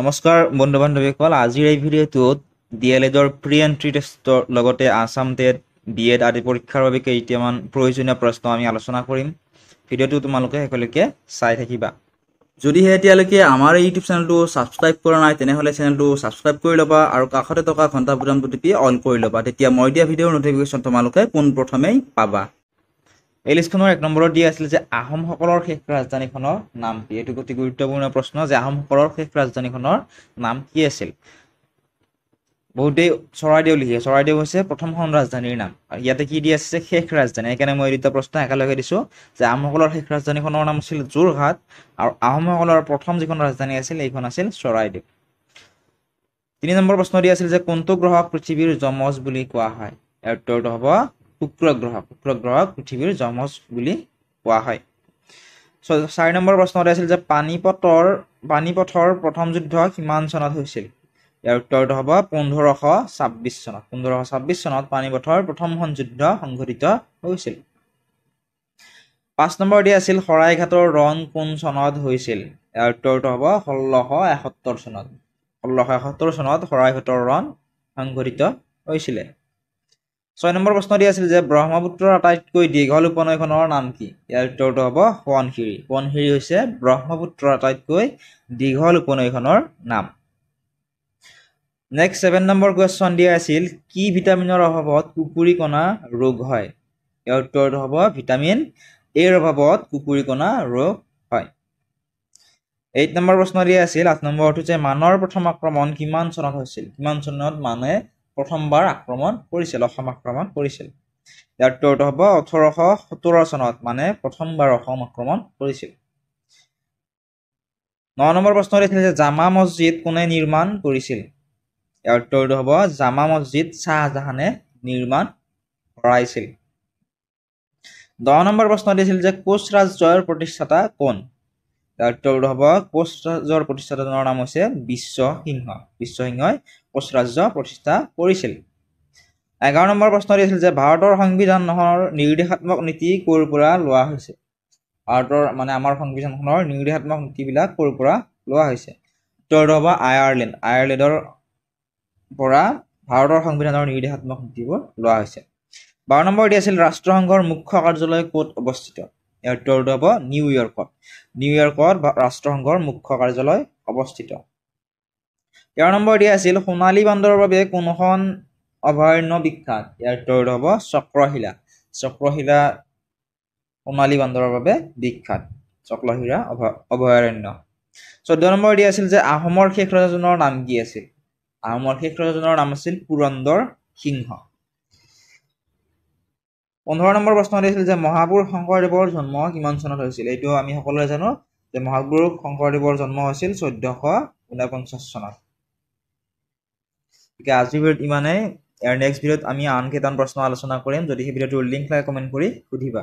নমস্কাৰ বন্ধু বান্ধৱীসকল আজিৰ এই ভিডিঅ'টোত ডি এল এডৰ প্ৰি এণ্ট্ৰি টেষ্টৰ লগতে আছাম টেট বি এড আদি পৰীক্ষাৰ বাবে কেইটামান প্ৰয়োজনীয় প্ৰশ্ন আমি আলোচনা কৰিম ভিডিঅ'টো তোমালোকে শেষলৈকে চাই থাকিবা যদিহে এতিয়ালৈকে আমাৰ এই ইউটিউব চেনেলটো ছাবস্ক্ৰাইব কৰা নাই তেনেহ'লে চেনেলটো ছাবস্ক্ৰাইব কৰি ল'বা আৰু কাষতে থকা ঘণ্টা বুটামটো টিপি অন কৰি ল'বা তেতিয়া মই দিয়া ভিডিঅ'ৰ নটিফিকেশ্যন তোমালোকে পোনপ্ৰথমেই পাবা এই লিষ্টখনৰ এক নম্বৰত দিয়া আছিল যে আহোমসকলৰ শেষ ৰাজধানীখনৰ নাম কি এইটো অতি গুৰুত্বপূৰ্ণ প্ৰশ্ন যে আহোমসকলৰ শেষ ৰাজধানীখনৰ নাম কি আছিল বহুতেই চৰাইদেউ লিখি চৰাইদেউ হৈছে প্ৰথমখন ৰাজধানীৰ নাম আৰু ইয়াতে কি দি আছে শেষ ৰাজধানী সেইকাৰণে মই দুটা প্ৰশ্ন একেলগে দিছোঁ যে আহোমসকলৰ শেষ ৰাজধানীখনৰ নাম আছিল যোৰহাট আৰু আহোমসকলৰ প্ৰথম যিখন ৰাজধানী আছিল এইখন আছিল চৰাইদেউ তিনি নম্বৰ প্ৰশ্ন দিয়া আছিল যে কোনটো গ্ৰহক পৃথিৱীৰ যমজ বুলি কোৱা হয় উত্তৰটো হ'ব শুক্ৰ গ্ৰহ শুক্ৰ গ্ৰহক পৃথিৱীৰ জমজ বুলি কোৱা হয় চাৰি নম্বৰ প্ৰশ্নটো আছিল যে পানীপথৰ পানীপথৰ প্ৰথম যুদ্ধ কিমান চনত হৈছিল ইয়াৰ উত্তৰটো হ'ব পোন্ধৰশ ছাব্বিছ চনত পোন্ধৰশ ছাব্বিছ চনত পানীপথৰ প্ৰথমখন যুদ্ধ সংঘটিত হৈছিল পাঁচ নম্বৰ দিয়া আছিল শৰাইঘাটৰ ৰং কোন চনত হৈছিল ইয়াৰ উত্তৰটো হ'ব ষোল্লশ এসত্তৰ চনত ষোল্লশ এসত্তৰ চনত শৰাইঘাটৰ ৰং সংঘটিত হৈছিলে ছয় নম্বৰ প্ৰশ্ন দিয়া আছিল যে ব্ৰহ্মপুত্ৰৰ আটাইতকৈ দীঘল উপনৈখনৰ নাম কি ইয়াৰ উত্তৰটো হ'ব সোৱণশিৰি সোৱণশিৰি হৈছে ব্ৰহ্মপুত্ৰৰ আটাইতকৈ দীঘল উপনৈখনৰ নাম নেক্সট ছেভেন নম্বৰ কুৱেশ্যন দিয়া আছিল কি ভিটামিনৰ অভাৱত কুকুৰিকণা ৰোগ হয় ইয়াৰ উত্তৰটো হ'ব ভিটামিন এৰ অভাৱত কুকুৰিকণা ৰোগ হয় এইট নম্বৰ প্ৰশ্ন দিয়া আছিল আঠ নম্বৰটো যে মানৰ প্ৰথম আক্ৰমণ কিমান চনত হৈছিল কিমান চনত মানে প্ৰথমবাৰ আক্ৰমণ কৰিছিল অসম আক্ৰমণ কৰিছিল ইয়াৰ উত্তৰটো হ'ব ওঠৰশ সোতৰ চনত মানে প্ৰথমবাৰ অসম আক্ৰমণ কৰিছিল ন নম্বৰ প্ৰশ্ন উঠিছিল যে জামা মছজিদ কোনে নিৰ্মাণ কৰিছিল ইয়াৰ উত্তৰটো হ'ব জামা মছজিদ শ্বাহজাহানে নিৰ্মাণ কৰাইছিল দহ নম্বৰ প্ৰশ্ন দিছিল যে কোচ ৰাজ্যৰ প্ৰতিষ্ঠাতা কোন উত্তৰ হ'ব কোচ ৰাজ্যৰ প্ৰতিষ্ঠাতাজনৰ নাম হৈছে বিশ্ব সিংহ বিশ্ব সিংহই কোচ ৰাজ্য প্ৰতিষ্ঠা কৰিছিল এঘাৰ নম্বৰ প্ৰশ্নটো আছিল যে ভাৰতৰ সংবিধানৰ নিৰ্দেশাত্মক নীতি ক'ৰ পৰা লোৱা হৈছে ভাৰতৰ মানে আমাৰ সংবিধানখনৰ নিৰ্দেশাত্মক নীতিবিলাক ক'ৰ পৰা লোৱা হৈছে উত্তৰটো হ'ব আয়াৰলেণ্ড আয়াৰলেণ্ডৰ পৰা ভাৰতৰ সংবিধানৰ নিৰ্দেশাত্মক নীতিবোৰ লোৱা হৈছে বাৰ নম্বৰ দিয়া আছিল ৰাষ্ট্ৰসংঘৰ মুখ্য কাৰ্যালয় ক'ত অৱস্থিত উত্তৰটো হ'ব নিউয়ৰ্কত নিউয়ৰ্কত ৰাষ্ট্ৰসংঘৰ মুখ্য কাৰ্যালয় অৱস্থিত তেৰ নম্বৰ দিয়া আছিল সোণালী বান্দৰৰ বাবে কোনখন অভয়াৰণ্য বিখ্যাত ইয়াৰ উত্তৰটো হ'ব চক্ৰশিলা চক্ৰশিলা সোণালী বান্দৰৰ বাবে বিখ্যাত চক্ৰশিলা অভ অভয়াৰণ্য চৈধ্য নম্বৰ দিয়া আছিল যে আহোমৰ শেষ ৰজাজনৰ নাম কি আছিল আহোমৰ শেষ ৰজাজনৰ নাম আছিল পুৰন্দৰ সিংহ পোন্ধৰ নম্বৰ প্ৰশ্ন হৈছিল যে মহাপুৰুষ শংকৰদেৱৰ জন্ম কিমান চনত হৈছিল এইটো আমি সকলোৱে জানো যে মহাপুৰুষ শংকৰদেৱৰ জন্ম হৈছিল চৈধ্যশ ঊনপঞ্চাছ চনত গতিকে আজিৰ ভিডিঅ'ত ইমানেই ইয়াৰ নেক্সট ভিডিঅ'ত আমি আন কেইটামান প্ৰশ্ন আলোচনা কৰিম যদি সেই ভিডিঅ'টোৰ লিংক লাগে কমেণ্ট কৰি সুধিবা